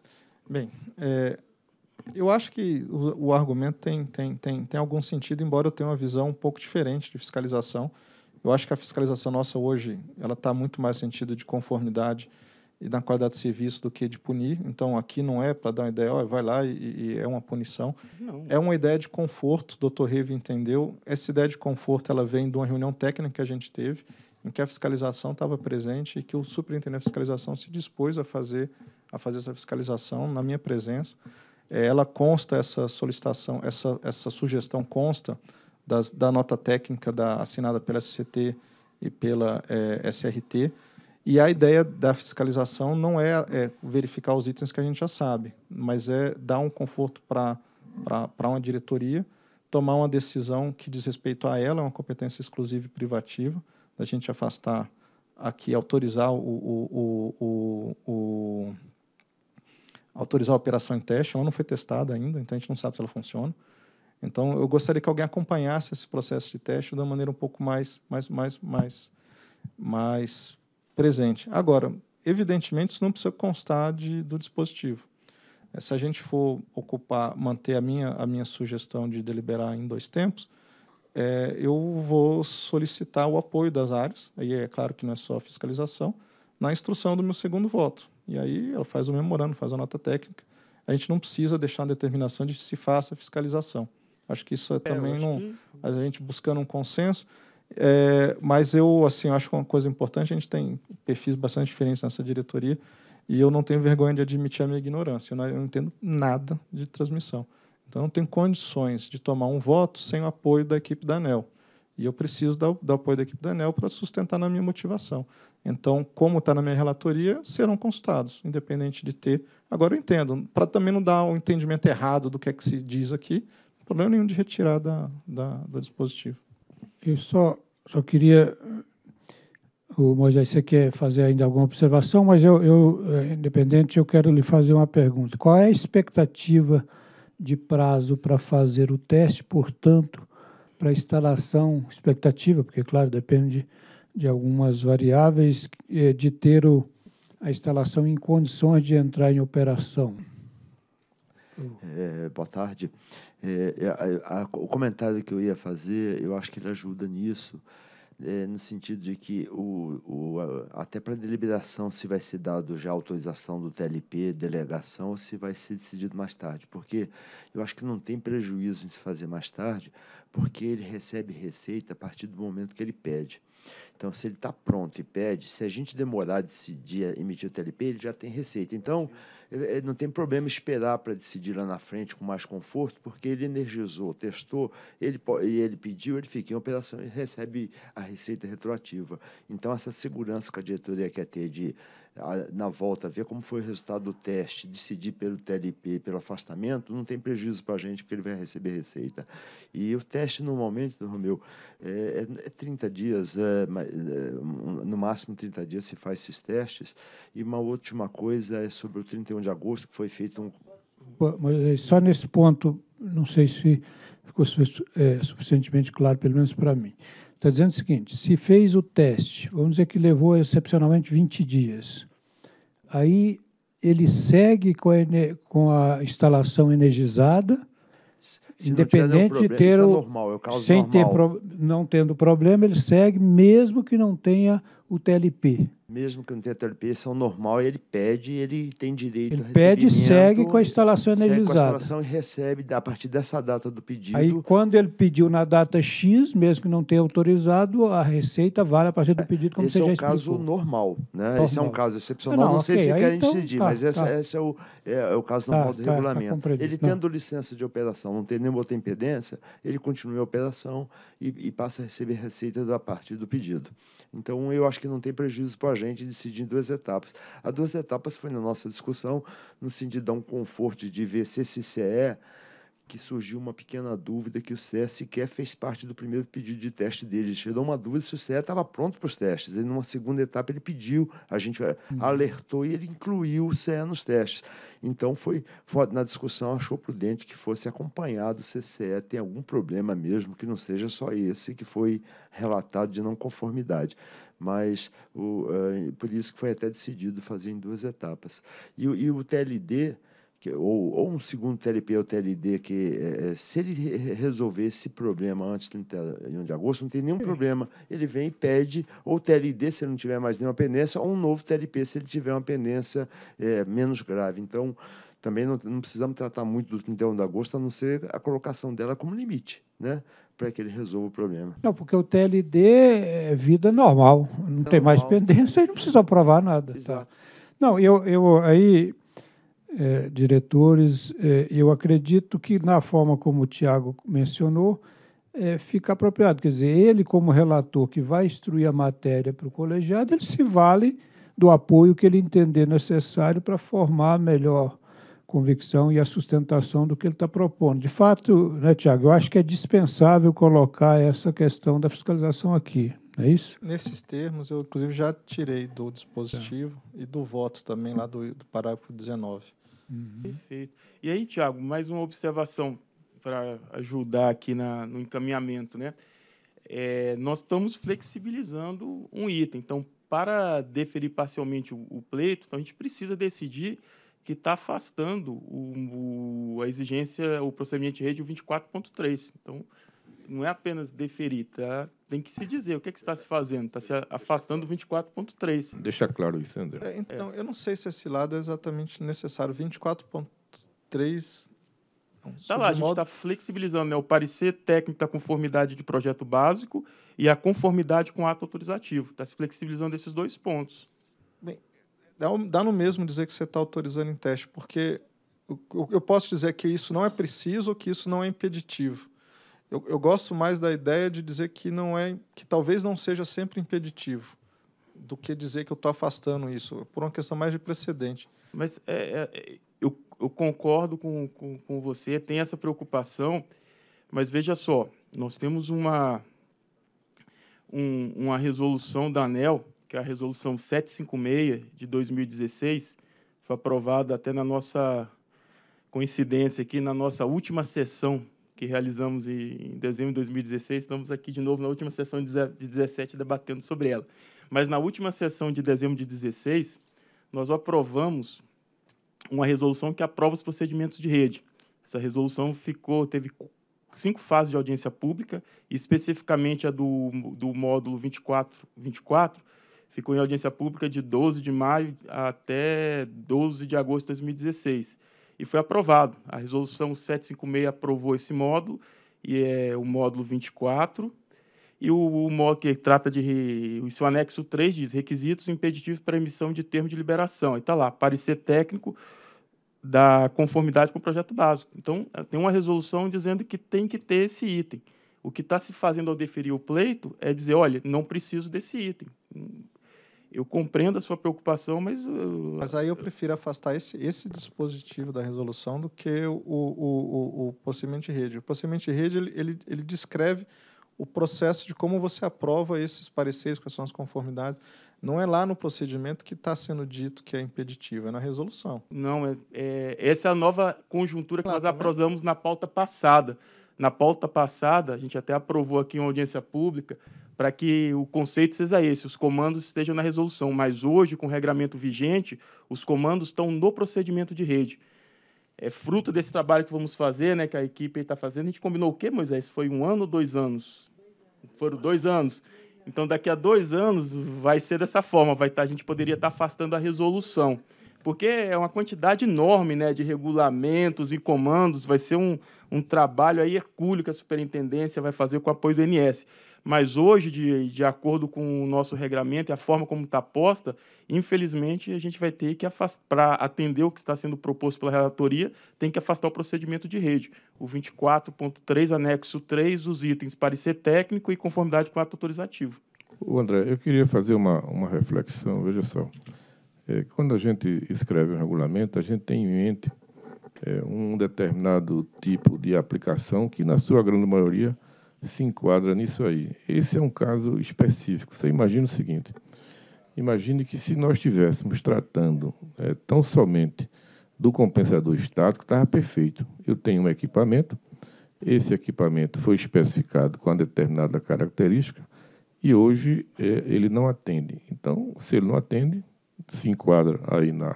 Speaker 2: Bem, é, eu acho que o, o, argumento tem, tem, tem, tem algum sentido, embora eu tenha uma visão um pouco diferente de fiscalização. Eu acho que a fiscalização nossa hoje ela está muito mais sentido de conformidade e na qualidade de serviço do que de punir. Então, aqui não é para dar uma ideia, ó, vai lá e, e, é uma punição. Não. É uma ideia de conforto, o doutor Reve entendeu. Essa ideia de conforto ela vem de uma reunião técnica que a gente teve, em que a fiscalização estava presente e que o superintendente da fiscalização se dispôs a fazer, a fazer essa fiscalização na minha presença. É, ela consta, essa solicitação, essa, essa sugestão consta da nota técnica da, assinada pela SCT e pela é, eh, SRT. E a ideia da fiscalização não é, é, verificar os itens que a gente já sabe, mas é dar um conforto para uma diretoria tomar uma decisão que diz respeito a ela, é uma competência exclusiva e privativa, da gente afastar aqui, autorizar o, o, o, o autorizar a operação em teste, ela não foi testada ainda, então a gente não sabe se ela funciona. Então, eu gostaria que alguém acompanhasse esse processo de teste de uma maneira um pouco mais, mais, mais, mais, mais presente. Agora, evidentemente, isso não precisa constar de, do dispositivo. É, se a gente for ocupar, manter a minha, a minha sugestão de deliberar em dois tempos, é, eu vou solicitar o apoio das áreas, aí é claro que não é só fiscalização, na instrução do meu segundo voto. E aí ela faz o memorando, faz a nota técnica. A gente não precisa deixar a determinação de se faça fiscalização. Acho que isso é, é também não, que... a gente buscando um consenso. É, mas eu assim acho que uma coisa importante a gente tem perfis bastante diferentes nessa diretoria e eu não tenho vergonha de admitir a minha ignorância. Eu não, eu não entendo nada de transmissão. Então, eu não tenho condições de tomar um voto sem o apoio da equipe da ANEL. E eu preciso da, do apoio da equipe da ANEL para sustentar na minha motivação. Então, como está na minha relatoria, serão consultados, independente de ter. Agora, eu entendo, para também não dar o um entendimento errado do que é que se diz aqui, problema nenhum de retirar da, da do dispositivo.
Speaker 1: Eu só, só queria. O Moisés, você quer fazer ainda alguma observação, mas eu, eu, eh, independente, eu quero lhe fazer uma pergunta. Qual é a expectativa de prazo para fazer o teste, portanto, para instalação, expectativa, porque, claro, depende de, de algumas variáveis, eh, de ter o, a instalação em condições de entrar em operação?
Speaker 5: É, boa tarde. É, é, a, a, o comentário que eu ia fazer, eu acho que ele ajuda nisso, é, no sentido de que o, o a, até para deliberação se vai ser dado já autorização do TLP, delegação, ou se vai ser decidido mais tarde, porque eu acho que não tem prejuízo em se fazer mais tarde, porque ele recebe receita a partir do momento que ele pede. Então, se ele está pronto e pede, se a gente demorar a decidir a emitir o TLP, ele já tem receita. Então, eh, não tem problema esperar para decidir lá na frente com mais conforto, porque ele energizou, testou, ele, ele pediu, ele fica em operação e recebe a receita retroativa. Então, essa segurança que a diretoria quer ter de, na volta, ver como foi o resultado do teste, decidir pelo TLP, pelo afastamento, não tem prejuízo para a gente, porque ele vai receber receita. E o teste, normalmente, Romeu, é, é 30 é dias, é, no máximo 30 dias se faz esses testes. E uma última coisa é sobre o 31 de agosto, que foi feito
Speaker 1: um... Só nesse ponto, não sei se ficou é, suficientemente claro, pelo menos para mim. Está dizendo o seguinte, se fez o teste, vamos dizer que levou excepcionalmente 20 dias, aí ele segue com a, com a instalação energizada
Speaker 5: se Independente problema, de ter o, é normal, é sem normal. ter
Speaker 1: não tendo problema, ele segue mesmo que não tenha o TLP.
Speaker 5: Mesmo que não tenha TLP, são normal, ele pede, ele tem direito ele a pede e segue com a instalação energizada. Segue com a instalação e recebe a partir dessa data do pedido. Aí,
Speaker 1: quando ele pediu na data X, mesmo que não tenha autorizado, a receita vale a partir do é, pedido, como esse é você é já explicou. Né? Esse é um caso
Speaker 5: normal, né? Normal. Esse é um caso excepcional, não, não okay. sei se querem então, decidir, tá, mas tá. Esse, esse, é, o, é, é o caso tá, normal tá, do tá regulamento. ele não. tendo licença de operação, não tem nenhuma outra impedência, ele continua a operação e, e passa a receber receita da parte do pedido. Então, eu acho acho que não tem prejuízo para a gente decidir em duas etapas. As duas etapas foi na nossa discussão, no sentido de dar um conforto de ver se esse CE que surgiu uma pequena dúvida que o CE sequer fez parte do primeiro pedido de teste dele. Chegou uma dúvida se o CE estava pronto para os testes. Ele, numa segunda etapa, ele pediu, a gente eh, uhum. alertou e ele incluiu o CE nos testes. Então, foi, foi na discussão, achou prudente que fosse acompanhado se o CE tem algum problema mesmo, que não seja só esse que foi relatado de não conformidade mas o, uh, por isso que foi até decidido fazer em duas etapas. E, e o TLD, que, ou, ou, um segundo TLP é ou TLD, que é, se ele resolver esse problema antes de 31 de agosto, não tem nenhum problema. Ele vem e pede, ou TLD se ele não tiver mais nenhuma pendência, ou um novo TLP se ele tiver uma pendência é, menos grave. Então, também não, não precisamos tratar muito do 31 de agosto, a não ser a colocação dela como limite. Né? para que ele resolva o problema.
Speaker 1: Não, porque o TLD é vida normal, não normal. tem mais pendência e não precisa aprovar nada. Tá? Exato. Tá. Não, eu, eu aí, é, diretores, é, eu acredito que na forma como o Tiago mencionou, é, fica apropriado. Quer dizer, ele, como relator que vai instruir a matéria para o colegiado, ele se vale do apoio que ele entender necessário para formar melhor convicção e a sustentação do que ele está propondo. De fato, né, Tiago, eu acho que é dispensável colocar essa questão da fiscalização aqui, não é isso?
Speaker 2: Nesses termos, eu inclusive já tirei do dispositivo tá. e do voto também, lá
Speaker 4: do, do parágrafo 19. Uhum. Perfeito. E aí, Tiago, mais uma observação para ajudar aqui na, no encaminhamento, né? É, nós estamos flexibilizando um item. Então, para deferir parcialmente o, o pleito, então a gente precisa decidir que está afastando o, o, a exigência, o procedimento de rede o 24.3. Então, não é apenas deferir, tá? tem que se dizer o que, é que está se fazendo, está se afastando do 24.3. Deixa claro isso, André. É, então, é. eu não sei se esse
Speaker 2: lado é exatamente necessário.
Speaker 4: 24.3... Está lá, a gente está flexibilizando né? o parecer técnico da conformidade de projeto básico e a conformidade com o ato autorizativo. Está se flexibilizando esses dois pontos. Bem, dá, dá no mesmo
Speaker 2: dizer que você está autorizando em teste, porque eu, eu posso dizer é que isso não é preciso ou que isso não é impeditivo. Eu, eu, gosto mais da ideia de dizer que não é que talvez não seja sempre impeditivo do que dizer que eu estou afastando isso por uma questão mais de precedente
Speaker 4: mas é, é, é, eu, eu, concordo com, com, com, você tem essa preocupação mas veja só nós temos uma um, uma resolução da ANEL que é a resolução 756 de 2016, foi aprovada até na nossa coincidência aqui na nossa última sessão que realizamos em dezembro de 2016, estamos aqui de novo na última sessão de 17 debatendo sobre ela. Mas na última sessão de dezembro de 16, nós aprovamos uma resolução que aprova os procedimentos de rede. Essa resolução ficou teve cinco fases de audiência pública, especificamente a do, do módulo 24, 24 ficou em audiência pública de 12 de maio até 12 de agosto de 2016 e foi aprovado. A resolução 756 aprovou esse módulo e é o módulo 24 e o, o módulo que trata de o seu anexo 3 diz requisitos impeditivos para emissão de termo de liberação. E está lá, parecer técnico da conformidade com o projeto básico. Então, eh, tem uma resolução dizendo que tem que ter esse item. O que está se fazendo ao deferir o pleito é dizer, olha, não preciso desse item eu compreendo a sua preocupação, mas. Eu... Mas aí eu
Speaker 2: prefiro afastar esse, esse dispositivo da resolução do que o, o, o, o rede. O possivelmente rede ele, ele, ele, descreve o processo de como você aprova esses pareceres, quais são as conformidades. Não é lá no procedimento que está sendo dito que é impeditivo, é na resolução.
Speaker 4: Não, é, é essa é a nova conjuntura que claro, nós né? aprosamos na pauta passada. Na pauta passada, a gente até aprovou aqui uma audiência pública para que o conceito seja esse, os comandos estejam na resolução, mas hoje, com o regramento vigente, os comandos estão no procedimento de rede. É fruto desse trabalho que vamos fazer, né, que a equipe está fazendo, a gente combinou o quê, Moisés? Foi um ano ou dois anos? Foram dois anos. Então, daqui a dois anos, vai ser dessa forma, vai tá, a gente poderia estar tá afastando a resolução porque é uma quantidade enorme né, de regulamentos e comandos, vai ser um, um trabalho aí hercúleo que a superintendência vai fazer com o apoio do INS. Mas hoje, de, de acordo com o nosso regramento e a forma como está posta, infelizmente a gente vai ter que para atender o que está sendo proposto pela relatoria, tem que afastar o procedimento de rede. O 24.3, anexo 3, os itens parecer técnico e conformidade com o ato autorizativo.
Speaker 3: O André, eu queria fazer uma, uma reflexão, veja só. É, quando a gente escreve um regulamento, a gente tem em mente é, um determinado tipo de aplicação que, na sua grande maioria, se enquadra nisso aí. Esse é um caso específico. Você imagina o seguinte: imagine que se nós estivéssemos tratando é, tão somente do compensador estático, estava perfeito. Eu tenho um equipamento, esse equipamento foi especificado com uma determinada característica e hoje é, ele não atende. Então, se ele não atende, se enquadra aí na,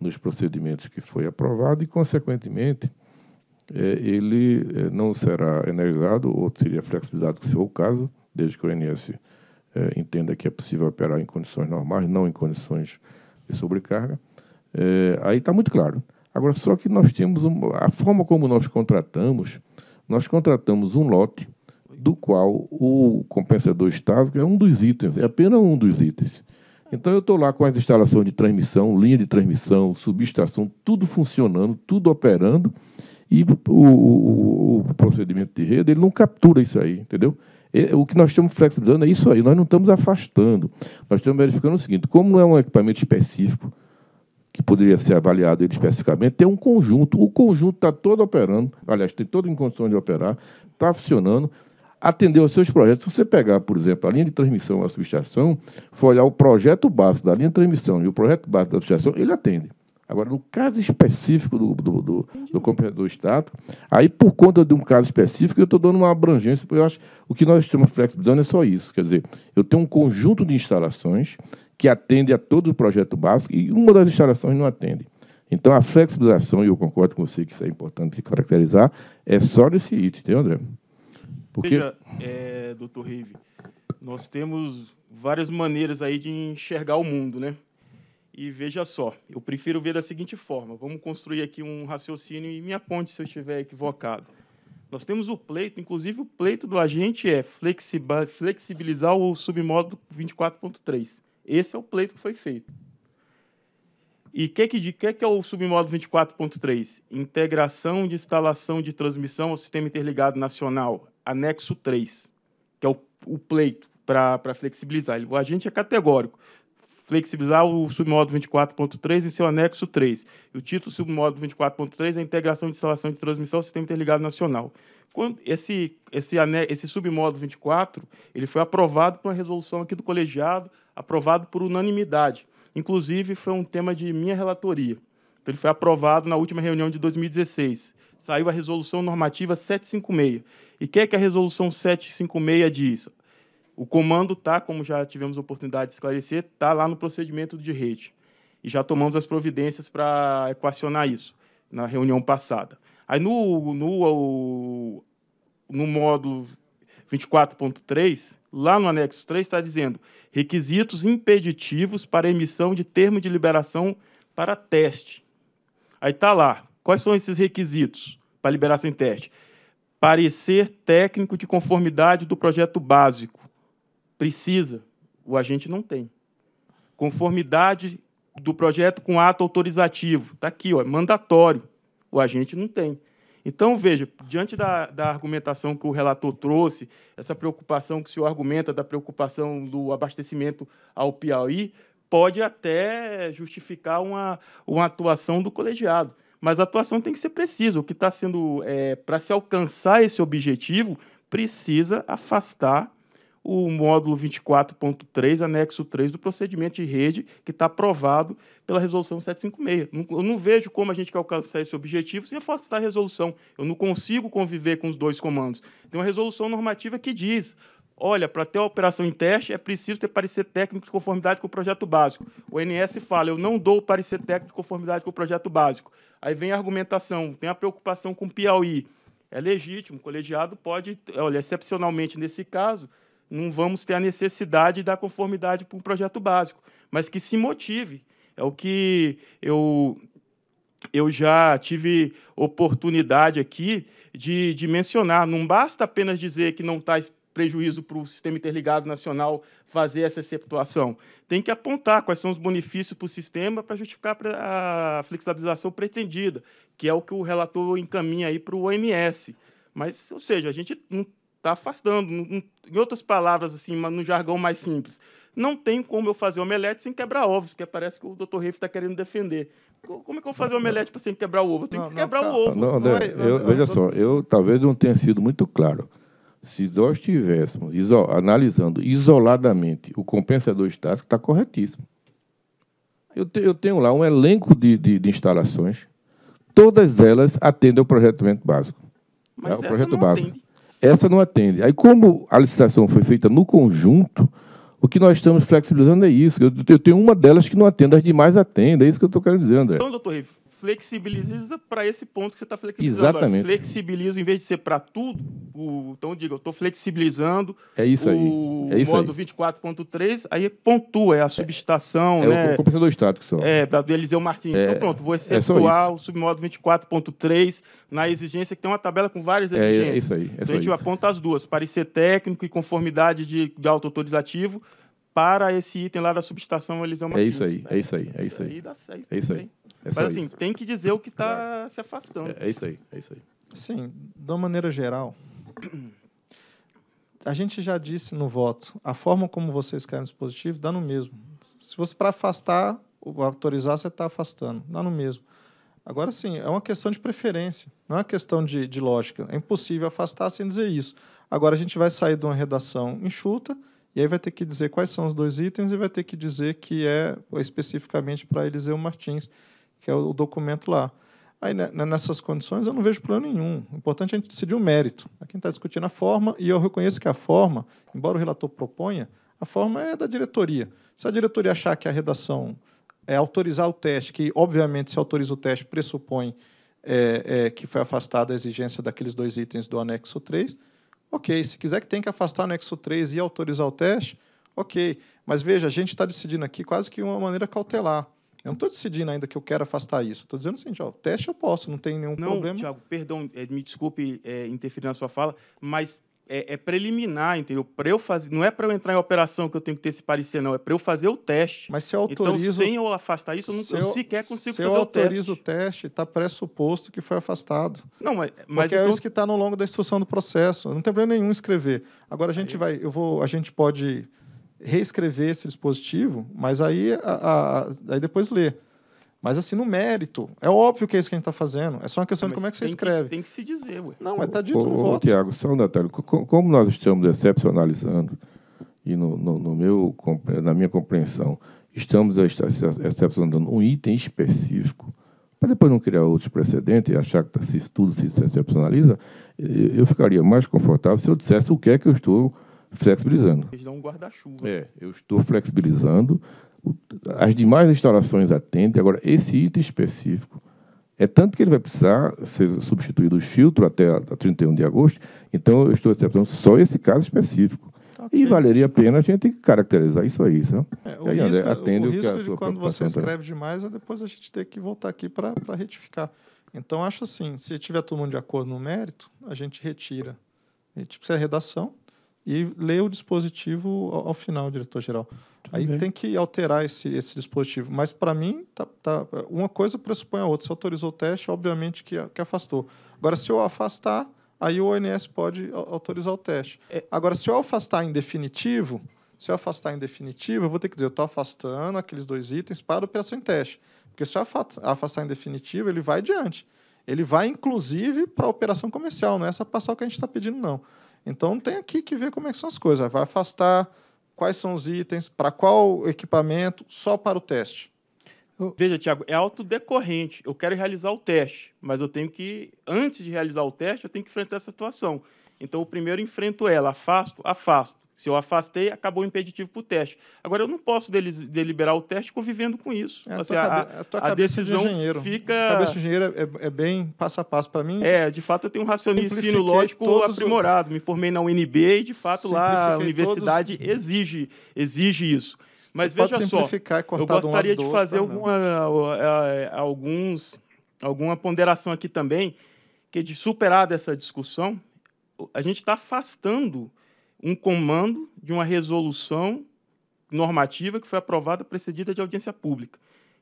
Speaker 3: nos procedimentos que foi aprovado e, consequentemente, é, ele é, não será energizado ou seria flexibilizado, se for o caso, desde que o INS é, entenda que é possível operar em condições normais, não em condições de sobrecarga. É, aí está muito claro. Agora, só que nós temos um, a forma como nós contratamos, nós contratamos um lote do qual o compensador estável, que é um dos itens, é apenas um dos itens, então eu estou lá com as instalações de transmissão, linha de transmissão, subestação, tudo funcionando, tudo operando, e o, o, o procedimento de rede ele não captura isso aí, entendeu? É, o que nós estamos flexibilizando é isso aí, nós não estamos afastando. Nós estamos verificando o seguinte: como não é um equipamento específico, que poderia ser avaliado ele especificamente, tem um conjunto. O conjunto está todo operando, aliás, tem todo em condições de operar, está funcionando, atender aos seus projetos. Se você pegar, por exemplo, a linha de transmissão à subestação, for olhar o projeto básico da linha de transmissão e o projeto básico da subestação, ele atende. Agora, no caso específico do, do, do, do competidor estático, aí por conta de um caso específico, eu estou dando uma abrangência, porque eu acho o que nós estamos flexibilizando é só isso. Quer dizer, eu tenho um conjunto de instalações que atende a todo o projeto básico e uma das instalações não atende. Então, a flexibilização, e eu concordo com você que isso é importante caracterizar, é só nesse item, entendeu, André?
Speaker 4: Porque... Veja, é, doutor Rive, nós temos várias maneiras aí de enxergar o mundo, né? E veja só, eu prefiro ver da seguinte forma: vamos construir aqui um raciocínio e me aponte se eu estiver equivocado. Nós temos o pleito, inclusive o pleito do agente é flexibilizar o submódulo 24.3. Esse é o pleito que foi feito. E o que, que, que, que é o submódulo 24.3? Integração de instalação de transmissão ao Sistema Interligado Nacional anexo 3, que é o, o pleito para flexibilizar. Ele, o agente é categórico. Flexibilizar o submódulo 24.3 em seu anexo 3. E o título submódulo 24.3 é a integração de instalação de transmissão ao sistema interligado nacional. Quando esse, esse, esse submódulo 24 ele foi aprovado por uma resolução aqui do colegiado, aprovado por unanimidade. Inclusive, foi um tema de minha relatoria. Então, ele foi aprovado na última reunião de 2016. Saiu a resolução normativa 756. E o que, é que a Resolução 756 diz? O comando está, como já tivemos oportunidade de esclarecer, está lá no procedimento de rede. E já tomamos as providências para equacionar isso na reunião passada. Aí no, no, no módulo 24.3, lá no anexo 3, está dizendo requisitos impeditivos para emissão de termo de liberação para teste. Aí está lá. Quais são esses requisitos para liberação em teste? parecer técnico de conformidade do projeto básico. Precisa, o agente não tem. Conformidade do projeto com ato autorizativo, está aqui, ó, é mandatório, o agente não tem. Então, veja, diante da, da argumentação que o relator trouxe, essa preocupação que o senhor argumenta da preocupação do abastecimento ao Piauí, pode até justificar uma, uma atuação do colegiado mas a atuação tem que ser precisa. O que está sendo. É, para se alcançar esse objetivo, precisa afastar o módulo 24.3, anexo 3 do procedimento de rede que está aprovado pela resolução 756. Eu não vejo como a gente quer alcançar esse objetivo sem afastar a resolução. Eu não consigo conviver com os dois comandos. Tem uma resolução normativa que diz Olha, para ter a operação em teste é preciso ter parecer técnico de conformidade com o projeto básico. O NS fala, eu não dou parecer técnico de conformidade com o projeto básico. Aí vem a argumentação, tem a preocupação com o Piauí. É legítimo, o colegiado pode, olha, excepcionalmente nesse caso, não vamos ter a necessidade da conformidade para um projeto básico, mas que se motive. É o que eu, eu já tive oportunidade aqui de, de mencionar. Não basta apenas dizer que não está prejuízo para o sistema interligado nacional fazer essa exceptuação. Tem que apontar quais são os benefícios para o sistema para justificar a flexibilização pretendida, que é o que o relator encaminha aí para o OMS. Mas, ou seja, a gente não está afastando. Não, em outras palavras, assim, no jargão mais simples, não tem como eu fazer omelete sem quebrar ovos, que é, parece que o Dr. Reif está querendo defender. Como é que eu vou fazer omelete para sem quebrar o ovo? Eu tenho que quebrar o tá. ovo. Não,
Speaker 3: veja só, eu talvez não tenha sido muito claro. Se nós tivéssemos, iso, analisando isoladamente o compensador estático, está corretíssimo. Eu, te, eu, tenho lá um elenco de, de, de, instalações, todas elas atendem ao projetamento básico. Mas é, essa projeto não básico. Atende. Essa não atende. Aí, como a licitação foi feita no conjunto, o que nós estamos flexibilizando é isso. Eu, eu tenho uma delas que não atende, as demais atendem. É isso que eu estou querendo dizer, André. Então,
Speaker 4: doutor Riff, flexibiliza para esse ponto que você está flexibilizando. Exatamente. Agora, flexibiliza, em vez de ser para tudo, o, então diga, eu estou flexibilizando é isso o É isso modo 24.3, aí é pontua, é a subestação. É, né? é o compensador estático só. É, da do Eliseu Martins. É, então pronto, vou é exceptuar é o submodo 24.3 na exigência, que tem uma tabela com várias é, exigências. É, isso aí. É então, a gente isso. aponta as duas, parecer técnico e conformidade de, de auto-autorizativo para esse item lá da subestação Eliseu Martins. Né? É isso aí, é isso aí, é isso aí. É isso aí. É Mas assim, isso. tem que dizer o que está se afastando. É, é, isso aí, é isso aí. Sim, de uma
Speaker 2: maneira geral, a gente já disse no voto, a forma como vocês querem no dispositivo dá no mesmo. Se você para afastar, autorizar, você está afastando, dá no mesmo. Agora sim, é uma questão de preferência, não é uma questão de, de lógica. É impossível afastar sem dizer isso. Agora a gente vai sair de uma redação enxuta e aí vai ter que dizer quais são os dois itens e vai ter que dizer que é especificamente para Eliseu Martins que é o documento lá. Aí, né, né, nessas condições, eu não vejo problema nenhum. O importante é a gente decidir o mérito. A é quem está discutindo a forma, e eu reconheço que a forma, embora o relator proponha, a forma é da diretoria. Se a diretoria achar que a redação é autorizar o teste, que, obviamente, se autoriza o teste, pressupõe é, é, que foi afastada a exigência daqueles dois itens do anexo 3, ok. Se quiser que tenha que afastar o anexo 3 e autorizar o teste, ok. Mas veja, a gente está decidindo aqui quase que uma maneira cautelar. Eu não estou decidindo ainda que eu quero afastar isso. Estou dizendo o seguinte, ó, teste eu posso, não tem nenhum não, problema. Não, Tiago,
Speaker 4: perdão, é, me desculpe é, interferir na sua fala, mas é, é, preliminar, entendeu? Para eu fazer, não é para eu entrar em operação que eu tenho que ter esse parecer, não. É para eu fazer o teste. Mas se eu então, autorizo, então, sem eu afastar isso, eu, não, eu, eu sequer consigo se fazer o teste. Se eu autorizo
Speaker 2: o teste, está pressuposto que foi afastado.
Speaker 4: Não, mas, mas porque é então... é isso que
Speaker 2: está no longo da instrução do processo. Não tem problema nenhum escrever. Agora a gente Aí. vai, eu vou, a gente pode reescrever esse dispositivo, mas aí, a, a, aí depois ler. Mas assim, no mérito, é óbvio que é isso que a gente está fazendo. É só uma questão mas de como é que você escreve. Que,
Speaker 4: tem que se dizer, ué. Não, mas está dito ô, no
Speaker 2: ô, voto.
Speaker 3: Tiago, só um detalhe. Como nós estamos excepcionalizando, e no, no, no meu, na minha compreensão, estamos excepcionando um item específico, para depois não criar outros precedentes e achar que tá, se tudo se excepcionaliza, eu ficaria mais confortável se eu dissesse o que é que eu estou flexibilizando. Eles dão um guarda-chuva. É, eu estou flexibilizando. As demais instalações atendem. Agora, esse item específico, é tanto que ele vai precisar ser substituído o filtro até a 31 de agosto. Então, eu estou acertando só esse caso específico. Okay. E valeria a pena a gente caracterizar isso aí. É, o aí, risco, André, atende o, o risco de quando você escreve
Speaker 2: demais é depois a gente ter que voltar aqui para retificar. Então, acho assim, se tiver todo mundo de acordo no mérito, a gente retira. a gente precisa de redação, e lê o dispositivo ao, ao final, diretor-geral. Aí bem. tem que alterar esse, esse dispositivo. Mas, para mim, tá, tá, uma coisa pressupõe a outra. Se autorizou o teste, obviamente que, que afastou. Agora, se eu afastar, aí o ONS pode autorizar o teste. É. Agora, se eu afastar em definitivo, se eu afastar em definitivo, eu vou ter que dizer, eu estou afastando aqueles dois itens para operação em teste. Porque se eu afastar em definitivo, ele vai adiante. Ele vai, inclusive, para a operação comercial, não é essa parcial que a gente está pedindo, não. Então tem aqui que ver como é que são as coisas. Vai afastar quais são os itens, para qual equipamento,
Speaker 4: só para o teste. Veja, Tiago, é autodecorrente. Eu quero realizar o teste, mas eu tenho que, antes de realizar o teste, eu tenho que enfrentar essa situação. Então, eu primeiro enfrento ela, afasto, afasto. Se eu afastei, acabou o impeditivo para o teste. Agora, eu não posso deliberar o teste convivendo com isso. É, assim, a, a, a, a, decisão de fica. A cabeça de
Speaker 2: engenheiro é, é, é
Speaker 4: bem passo a passo para mim. É,
Speaker 2: de fato, eu tenho um raciocínio lógico aprimorado.
Speaker 4: O... Me formei na UNB e, de fato, lá a universidade todos... exige, exige isso. Mas Você veja só, eu gostaria de fazer tá, né? alguma, alguns, alguma ponderação aqui também, que é de superar essa discussão, a gente está afastando um comando de uma resolução normativa que foi aprovada precedida de audiência pública.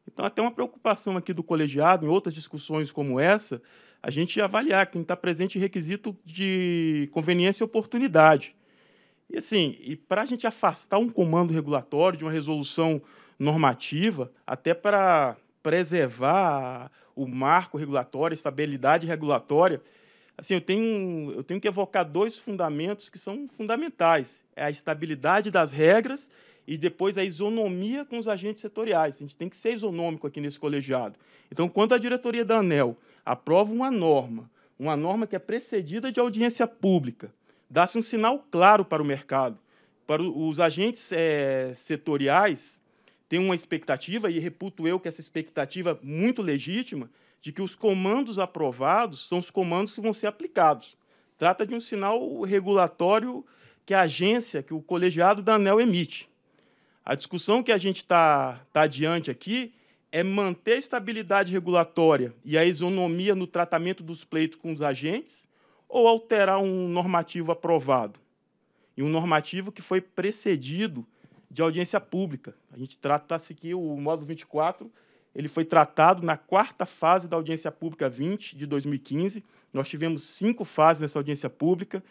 Speaker 4: Então, até uma preocupação aqui do colegiado, em outras discussões como essa, a gente avaliar quem está presente em requisito de conveniência e oportunidade. E assim, e para a gente afastar um comando regulatório de uma resolução normativa, até para preservar o marco regulatório, a estabilidade regulatória, assim, eu tenho, eu tenho que evocar dois fundamentos que são fundamentais: é a estabilidade das regras e depois a isonomia com os agentes setoriais. A gente tem que ser isonômico aqui nesse colegiado. Então, quando a diretoria da ANEL aprova uma norma, uma norma que é precedida de audiência pública, dá-se um sinal claro para o mercado. Para os agentes é, setoriais, tem uma expectativa, e reputo eu que essa expectativa é muito legítima, de que os comandos aprovados são os comandos que vão ser aplicados. Trata de um sinal regulatório que a agência, que o colegiado da ANEL emite. A discussão que a gente está tá adiante aqui é manter a estabilidade regulatória e a isonomia no tratamento dos pleitos com os agentes ou alterar um normativo aprovado? E um normativo que foi precedido de audiência pública. A gente trata se aqui o módulo 24 ele foi tratado na quarta fase da audiência pública 20 de 2015. Nós tivemos cinco fases nessa audiência pública.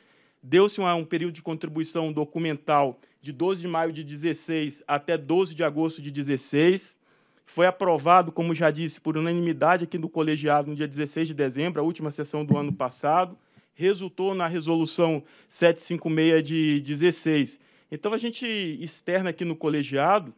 Speaker 4: Deu-se um, um, período de contribuição documental de 12 de maio de 16 até 12 de agosto de 16. Foi aprovado, como já disse, por unanimidade aqui no colegiado no dia 16 de dezembro, a última sessão do ano passado. Resultou na resolução 756 de 16. Então, a gente externa aqui no colegiado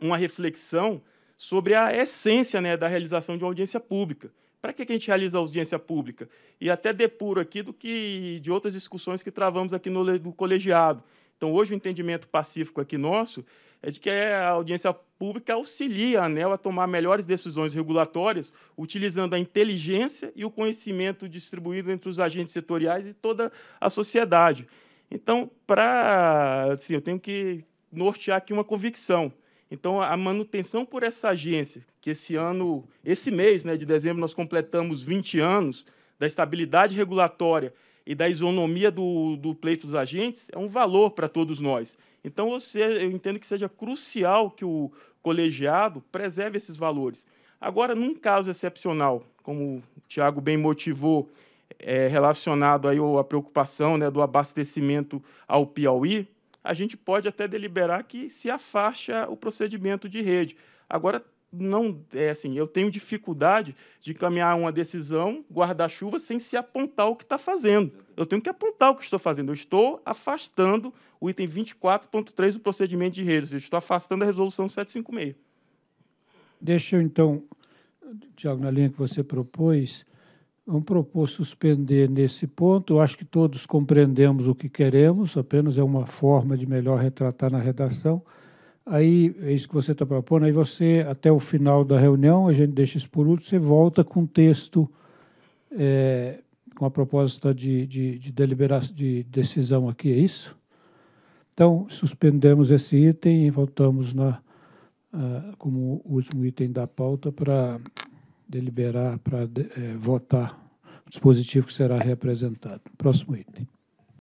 Speaker 4: uma reflexão sobre a essência né, da realização de uma audiência pública. Para que, a gente realiza a audiência pública? E até depuro aqui do que de outras discussões que travamos aqui no, no colegiado. Então, hoje, o entendimento pacífico aqui nosso é de que é, a audiência pública auxilia a né, ANEL a tomar melhores decisões regulatórias, utilizando a inteligência e o conhecimento distribuído entre os agentes setoriais e toda a sociedade. Então, para assim, eu tenho que nortear aqui uma convicção. Então, a manutenção por essa agência, que esse ano, esse mês né, de dezembro, nós completamos 20 anos da estabilidade regulatória e da isonomia do, do pleito dos agentes, é um valor para todos nós. Então, você, eu entendo que seja crucial que o colegiado preserve esses valores. Agora, num caso excepcional, como o Tiago bem motivou, é, relacionado aí à preocupação né, do abastecimento ao Piauí, a gente pode até deliberar que se afasta o procedimento de rede. Agora, não é assim, eu tenho dificuldade de caminhar uma decisão guarda-chuva sem se apontar o que está fazendo. Eu tenho que apontar o que estou fazendo. Eu estou afastando o item 24.3 do procedimento de redes. Eu estou afastando a resolução 756.
Speaker 1: Deixa eu, então, Tiago, na linha que você propôs, Vamos propor suspender nesse ponto. Eu acho que todos compreendemos o que queremos, apenas é uma forma de melhor retratar na redação. Aí, é isso que você está propondo, aí você, até o final da reunião, a gente deixa isso por último, você volta com o texto, é, com a proposta de, de, de, deliberação, de decisão aqui, é isso? Então, suspendemos esse item e voltamos na, uh, como último item da pauta para deliberar para é, eh, votar o dispositivo que será representado. Próximo item.